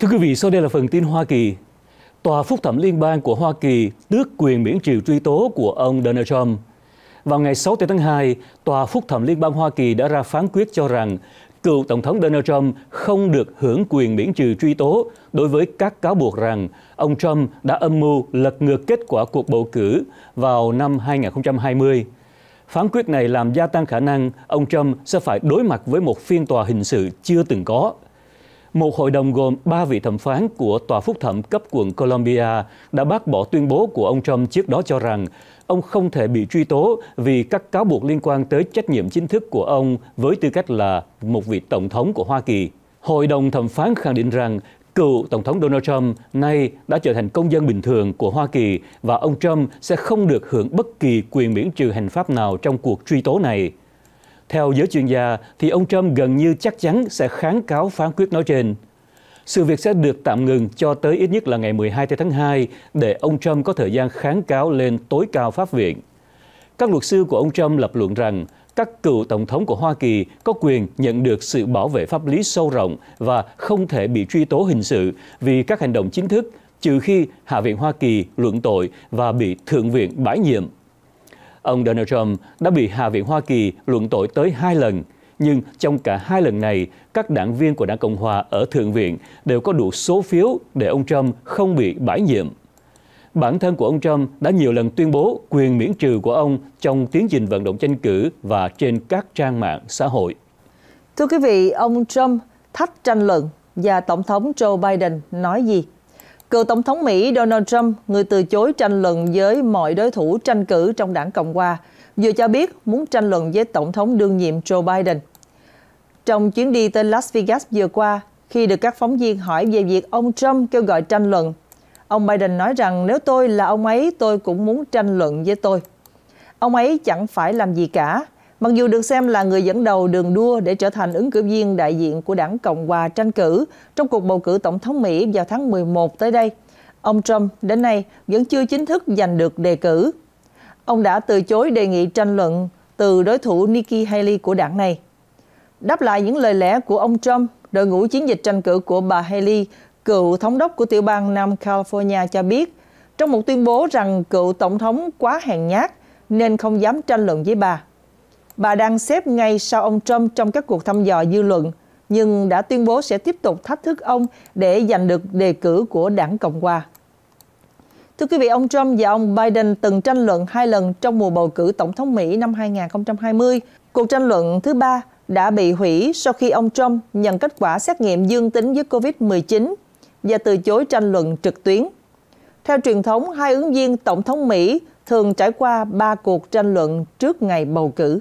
Thưa quý vị, sau đây là phần tin Hoa Kỳ. Tòa phúc thẩm liên bang của Hoa Kỳ tước quyền miễn trừ truy tố của ông Donald Trump. Vào ngày 6 tháng 2, Tòa phúc thẩm liên bang Hoa Kỳ đã ra phán quyết cho rằng cựu Tổng thống Donald Trump không được hưởng quyền miễn trừ truy tố đối với các cáo buộc rằng ông Trump đã âm mưu lật ngược kết quả cuộc bầu cử vào năm 2020. Phán quyết này làm gia tăng khả năng ông Trump sẽ phải đối mặt với một phiên tòa hình sự chưa từng có – một hội đồng gồm 3 vị thẩm phán của Tòa Phúc thẩm cấp quận Colombia đã bác bỏ tuyên bố của ông Trump trước đó cho rằng ông không thể bị truy tố vì các cáo buộc liên quan tới trách nhiệm chính thức của ông với tư cách là một vị tổng thống của Hoa Kỳ. Hội đồng thẩm phán khẳng định rằng cựu Tổng thống Donald Trump nay đã trở thành công dân bình thường của Hoa Kỳ và ông Trump sẽ không được hưởng bất kỳ quyền miễn trừ hành pháp nào trong cuộc truy tố này. Theo giới chuyên gia, thì ông Trump gần như chắc chắn sẽ kháng cáo phán quyết nói trên. Sự việc sẽ được tạm ngừng cho tới ít nhất là ngày 12 tháng 2 để ông Trump có thời gian kháng cáo lên tối cao pháp viện. Các luật sư của ông Trump lập luận rằng các cựu tổng thống của Hoa Kỳ có quyền nhận được sự bảo vệ pháp lý sâu rộng và không thể bị truy tố hình sự vì các hành động chính thức, trừ khi Hạ viện Hoa Kỳ luận tội và bị Thượng viện bãi nhiệm Ông Donald Trump đã bị Hạ viện Hoa Kỳ luận tội tới hai lần, nhưng trong cả hai lần này, các đảng viên của đảng Cộng Hòa ở Thượng viện đều có đủ số phiếu để ông Trump không bị bãi nhiệm. Bản thân của ông Trump đã nhiều lần tuyên bố quyền miễn trừ của ông trong tiến trình vận động tranh cử và trên các trang mạng xã hội. Thưa quý vị, ông Trump thách tranh luận và Tổng thống Joe Biden nói gì Cựu Tổng thống Mỹ Donald Trump, người từ chối tranh luận với mọi đối thủ tranh cử trong đảng Cộng hòa, vừa cho biết muốn tranh luận với Tổng thống đương nhiệm Joe Biden. Trong chuyến đi tới Las Vegas vừa qua, khi được các phóng viên hỏi về việc ông Trump kêu gọi tranh luận, ông Biden nói rằng nếu tôi là ông ấy, tôi cũng muốn tranh luận với tôi. Ông ấy chẳng phải làm gì cả, Mặc dù được xem là người dẫn đầu đường đua để trở thành ứng cử viên đại diện của đảng Cộng hòa tranh cử trong cuộc bầu cử tổng thống Mỹ vào tháng 11 tới đây, ông Trump đến nay vẫn chưa chính thức giành được đề cử. Ông đã từ chối đề nghị tranh luận từ đối thủ Nikki Haley của đảng này. Đáp lại những lời lẽ của ông Trump, đội ngũ chiến dịch tranh cử của bà Haley, cựu thống đốc của tiểu bang Nam California cho biết, trong một tuyên bố rằng cựu tổng thống quá hèn nhát nên không dám tranh luận với bà. Bà đang xếp ngay sau ông Trump trong các cuộc thăm dò dư luận, nhưng đã tuyên bố sẽ tiếp tục thách thức ông để giành được đề cử của đảng Cộng hòa. Thưa quý vị, ông Trump và ông Biden từng tranh luận hai lần trong mùa bầu cử tổng thống Mỹ năm 2020. Cuộc tranh luận thứ ba đã bị hủy sau khi ông Trump nhận kết quả xét nghiệm dương tính với COVID-19 và từ chối tranh luận trực tuyến. Theo truyền thống, hai ứng viên tổng thống Mỹ thường trải qua ba cuộc tranh luận trước ngày bầu cử.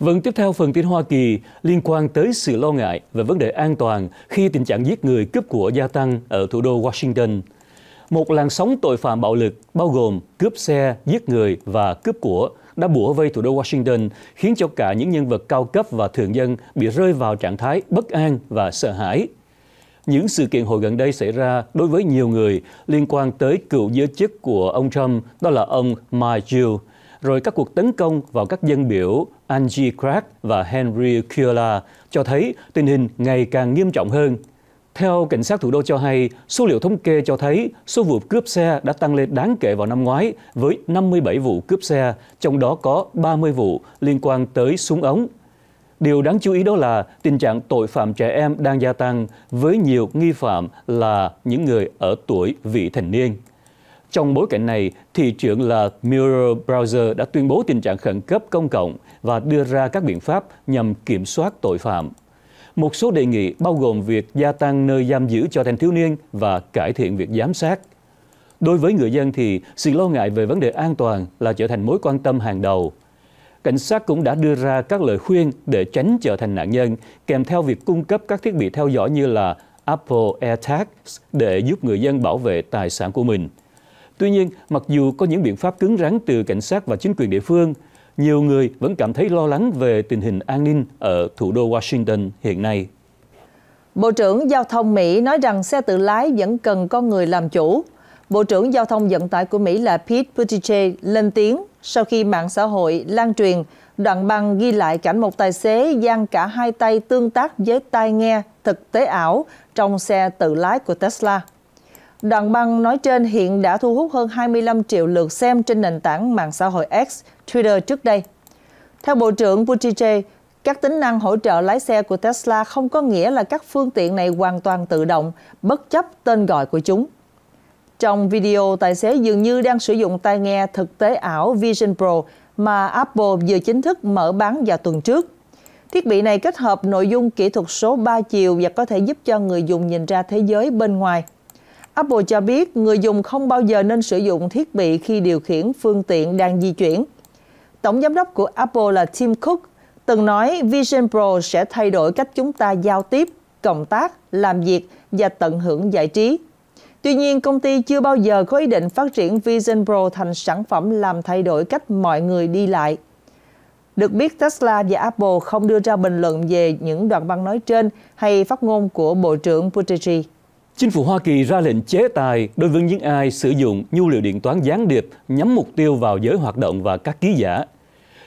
Vẫn vâng, tiếp theo phần tin Hoa Kỳ liên quan tới sự lo ngại về vấn đề an toàn khi tình trạng giết người cướp của gia tăng ở thủ đô Washington. Một làn sóng tội phạm bạo lực bao gồm cướp xe, giết người và cướp của đã bủa vây thủ đô Washington, khiến cho cả những nhân vật cao cấp và thường dân bị rơi vào trạng thái bất an và sợ hãi. Những sự kiện hồi gần đây xảy ra đối với nhiều người liên quan tới cựu giới chức của ông Trump, đó là ông Mike Gill, rồi các cuộc tấn công vào các dân biểu Angie Craig và Henry Kiola cho thấy tình hình ngày càng nghiêm trọng hơn. Theo cảnh sát thủ đô cho hay, số liệu thống kê cho thấy số vụ cướp xe đã tăng lên đáng kể vào năm ngoái với 57 vụ cướp xe, trong đó có 30 vụ liên quan tới súng ống. Điều đáng chú ý đó là tình trạng tội phạm trẻ em đang gia tăng với nhiều nghi phạm là những người ở tuổi vị thành niên. Trong bối cảnh này, thị trưởng là Mirror Browser đã tuyên bố tình trạng khẩn cấp công cộng và đưa ra các biện pháp nhằm kiểm soát tội phạm. Một số đề nghị bao gồm việc gia tăng nơi giam giữ cho thanh thiếu niên và cải thiện việc giám sát. Đối với người dân thì sự lo ngại về vấn đề an toàn là trở thành mối quan tâm hàng đầu. Cảnh sát cũng đã đưa ra các lời khuyên để tránh trở thành nạn nhân, kèm theo việc cung cấp các thiết bị theo dõi như là Apple AirTags để giúp người dân bảo vệ tài sản của mình. Tuy nhiên, mặc dù có những biện pháp cứng rắn từ cảnh sát và chính quyền địa phương, nhiều người vẫn cảm thấy lo lắng về tình hình an ninh ở thủ đô Washington hiện nay. Bộ trưởng Giao thông Mỹ nói rằng xe tự lái vẫn cần con người làm chủ. Bộ trưởng Giao thông Vận tải của Mỹ là Pete Buttigieg lên tiếng sau khi mạng xã hội lan truyền đoạn băng ghi lại cảnh một tài xế giang cả hai tay tương tác với tai nghe thực tế ảo trong xe tự lái của Tesla. Đoạn băng nói trên hiện đã thu hút hơn 25 triệu lượt xem trên nền tảng mạng xã hội X, Twitter trước đây. Theo Bộ trưởng Buttigieg, các tính năng hỗ trợ lái xe của Tesla không có nghĩa là các phương tiện này hoàn toàn tự động, bất chấp tên gọi của chúng. Trong video, tài xế dường như đang sử dụng tai nghe thực tế ảo Vision Pro mà Apple vừa chính thức mở bán vào tuần trước. Thiết bị này kết hợp nội dung kỹ thuật số 3 chiều và có thể giúp cho người dùng nhìn ra thế giới bên ngoài – Apple cho biết người dùng không bao giờ nên sử dụng thiết bị khi điều khiển phương tiện đang di chuyển. Tổng giám đốc của Apple là Tim Cook từng nói Vision Pro sẽ thay đổi cách chúng ta giao tiếp, cộng tác, làm việc và tận hưởng giải trí. Tuy nhiên, công ty chưa bao giờ có ý định phát triển Vision Pro thành sản phẩm làm thay đổi cách mọi người đi lại. Được biết, Tesla và Apple không đưa ra bình luận về những đoạn băng nói trên hay phát ngôn của Bộ trưởng Buttigieg. Chính phủ Hoa Kỳ ra lệnh chế tài đối với những ai sử dụng nhu liệu điện toán gián điệp nhắm mục tiêu vào giới hoạt động và các ký giả.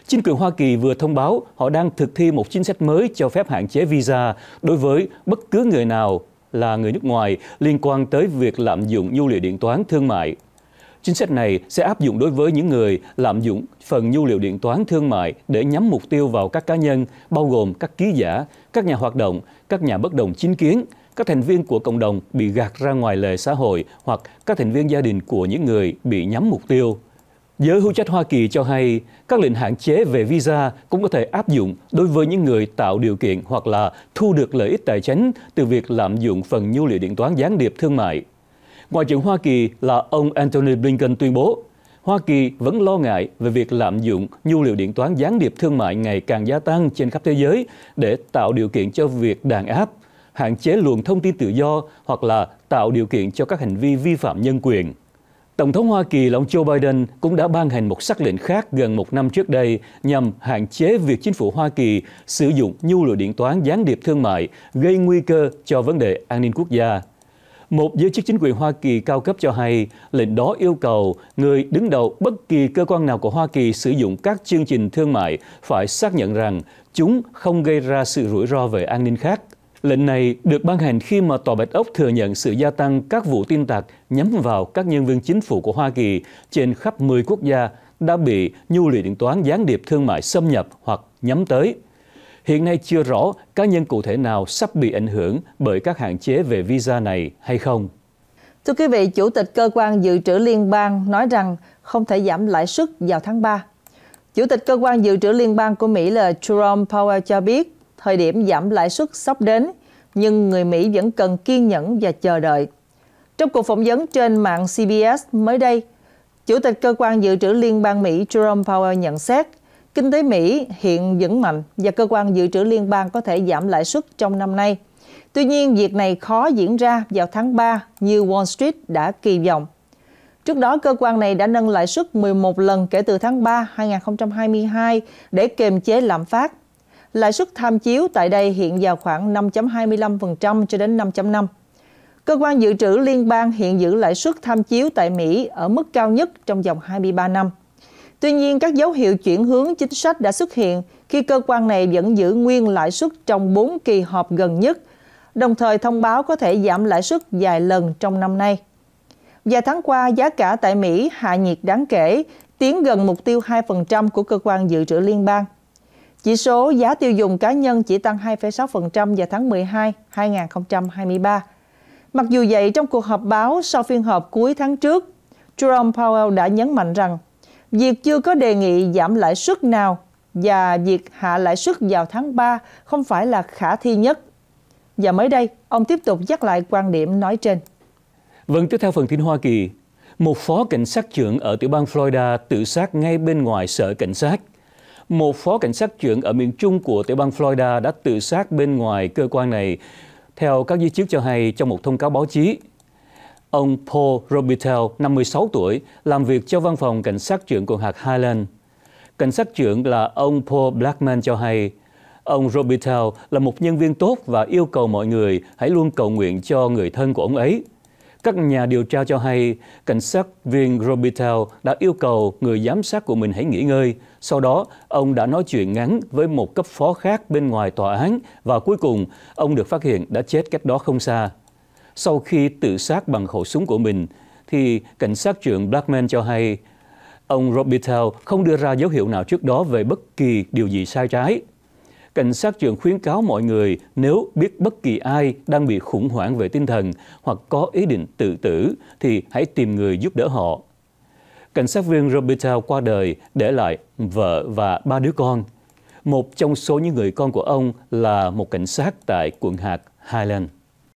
Chính quyền Hoa Kỳ vừa thông báo họ đang thực thi một chính sách mới cho phép hạn chế visa đối với bất cứ người nào là người nước ngoài liên quan tới việc lạm dụng nhu liệu điện toán thương mại. Chính sách này sẽ áp dụng đối với những người lạm dụng phần nhu liệu điện toán thương mại để nhắm mục tiêu vào các cá nhân, bao gồm các ký giả, các nhà hoạt động, các nhà bất đồng chính kiến – các thành viên của cộng đồng bị gạt ra ngoài lề xã hội hoặc các thành viên gia đình của những người bị nhắm mục tiêu. Giới hữu trách Hoa Kỳ cho hay các lệnh hạn chế về visa cũng có thể áp dụng đối với những người tạo điều kiện hoặc là thu được lợi ích tài chính từ việc lạm dụng phần nhu liệu điện toán gián điệp thương mại. Ngoại trưởng Hoa Kỳ là ông Antony Blinken tuyên bố Hoa Kỳ vẫn lo ngại về việc lạm dụng nhu liệu điện toán gián điệp thương mại ngày càng gia tăng trên khắp thế giới để tạo điều kiện cho việc đàn áp hạn chế luồng thông tin tự do hoặc là tạo điều kiện cho các hành vi vi phạm nhân quyền. Tổng thống Hoa Kỳ là ông Joe Biden cũng đã ban hành một sắc lệnh khác gần một năm trước đây nhằm hạn chế việc chính phủ Hoa Kỳ sử dụng nhu lụa điện toán gián điệp thương mại gây nguy cơ cho vấn đề an ninh quốc gia. Một giới chức chính quyền Hoa Kỳ cao cấp cho hay, lệnh đó yêu cầu người đứng đầu bất kỳ cơ quan nào của Hoa Kỳ sử dụng các chương trình thương mại phải xác nhận rằng chúng không gây ra sự rủi ro về an ninh khác Lệnh này được ban hành khi mà Tòa Bạch Ốc thừa nhận sự gia tăng các vụ tin tặc nhắm vào các nhân viên chính phủ của Hoa Kỳ trên khắp 10 quốc gia đã bị nhu lì điện toán gián điệp thương mại xâm nhập hoặc nhắm tới. Hiện nay chưa rõ cá nhân cụ thể nào sắp bị ảnh hưởng bởi các hạn chế về visa này hay không. Thưa quý vị, Chủ tịch Cơ quan Dự trữ Liên bang nói rằng không thể giảm lãi suất vào tháng 3. Chủ tịch Cơ quan Dự trữ Liên bang của Mỹ là Jerome Powell cho biết thời điểm giảm lãi suất sắp đến, nhưng người Mỹ vẫn cần kiên nhẫn và chờ đợi. Trong cuộc phỏng vấn trên mạng CBS mới đây, Chủ tịch Cơ quan Dự trữ Liên bang Mỹ Jerome Powell nhận xét kinh tế Mỹ hiện vững mạnh và Cơ quan Dự trữ Liên bang có thể giảm lãi suất trong năm nay. Tuy nhiên, việc này khó diễn ra vào tháng 3 như Wall Street đã kỳ vọng. Trước đó, cơ quan này đã nâng lãi suất 11 lần kể từ tháng 3 2022 để kiềm chế lạm phát lãi suất tham chiếu tại đây hiện vào khoảng 5.25% cho đến 5.5%. Cơ quan dự trữ liên bang hiện giữ lãi suất tham chiếu tại Mỹ ở mức cao nhất trong vòng 23 năm. Tuy nhiên, các dấu hiệu chuyển hướng chính sách đã xuất hiện khi cơ quan này vẫn giữ nguyên lãi suất trong 4 kỳ họp gần nhất, đồng thời thông báo có thể giảm lãi suất vài lần trong năm nay. Vài tháng qua, giá cả tại Mỹ hạ nhiệt đáng kể, tiến gần mục tiêu 2% của cơ quan dự trữ liên bang. Chỉ số giá tiêu dùng cá nhân chỉ tăng 2,6% vào tháng 12, 2023. Mặc dù vậy, trong cuộc họp báo sau phiên họp cuối tháng trước, Jerome Powell đã nhấn mạnh rằng việc chưa có đề nghị giảm lãi suất nào và việc hạ lãi suất vào tháng 3 không phải là khả thi nhất. Và mới đây, ông tiếp tục nhắc lại quan điểm nói trên. Vâng, tiếp theo phần tin Hoa Kỳ. Một phó cảnh sát trưởng ở tiểu bang Florida tự sát ngay bên ngoài sở cảnh sát một phó cảnh sát trưởng ở miền Trung của tiểu bang Florida đã tự sát bên ngoài cơ quan này, theo các di chức cho hay trong một thông cáo báo chí. Ông Paul Robitel, 56 tuổi, làm việc cho văn phòng cảnh sát trưởng quận hạt Highland. Cảnh sát trưởng là ông Paul Blackman cho hay, ông Robitel là một nhân viên tốt và yêu cầu mọi người hãy luôn cầu nguyện cho người thân của ông ấy. Các nhà điều tra cho hay, cảnh sát viên Robitel đã yêu cầu người giám sát của mình hãy nghỉ ngơi. Sau đó, ông đã nói chuyện ngắn với một cấp phó khác bên ngoài tòa án và cuối cùng, ông được phát hiện đã chết cách đó không xa. Sau khi tự sát bằng khẩu súng của mình, thì cảnh sát trưởng Blackman cho hay ông Robitel không đưa ra dấu hiệu nào trước đó về bất kỳ điều gì sai trái cảnh sát trưởng khuyến cáo mọi người nếu biết bất kỳ ai đang bị khủng hoảng về tinh thần hoặc có ý định tự tử thì hãy tìm người giúp đỡ họ. Cảnh sát viên Roberta qua đời để lại vợ và ba đứa con. Một trong số những người con của ông là một cảnh sát tại quận hạt Highland.